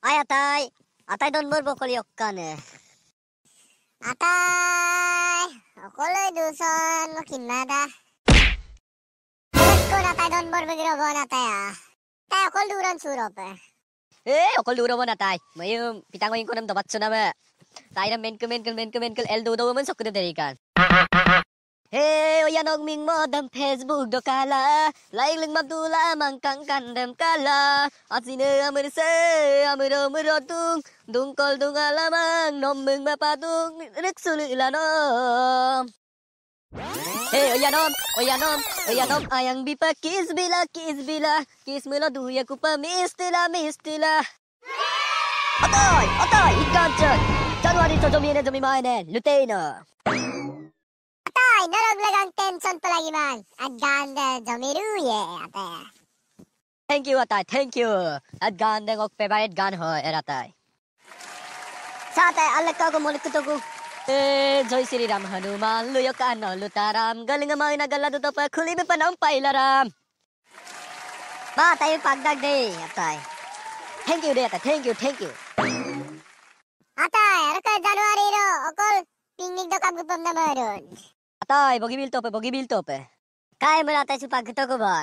Ayatai! Atai doon borbokoliokkaan. Atai! Okoloi duuson mokinnada. Kun atai doon borbokiliokkaan ataya. Tai okol duuron suurope. Eh, okol duuro mo na tay. Mayum, pitangoyin ko nam dapat sunama. Tayo na menkel menkel menkel menkel el dudo mo man sakto na derikan. เฮ้ยอย่านองมิงมอดัมเฟซบุ๊กดอกกาลาไล่ลึงมาดูละมังกังกันดัมกาลาอาจีเนอมือเสือมือโดมือโดตุงดุงกอลดุงอาละมังนมมึงมาปาตุงรักสุลีละนมเฮ้ยอย่านมอย่านมอย่านมอายังบีปะคิสบีลาคิสบีลาคิสมือรอดูยากุปะมิสติลามิสติลาอ๋อตายอ๋อตายอีกัารจ้ะจันวารีจะจมีเนจะมีมาเน่ลุเตน่า Narog lagang tension pala man. At ganda, Jomiru, yeah, ate. Thank you, atay, thank you. At ganda kong favorite gun ho, eratay. Sa atay, alag ko kumulit ko to ko. ए जय श्री राम हनुमान लु यो कान लु ताराम गलिङ मैना गल्ला दुत प खुली बे पनाम पाइला राम बा ताई पाक डाक दे अताय थैंक यू रे अता थैंक यू थैंक यू अताय अरक जनवरी रो अकल पिकनिक द काम गुपम न मरोन তাই বগিবিল তোপে বগিবিল তোপে কাই বলা তাই সুপা গতকবা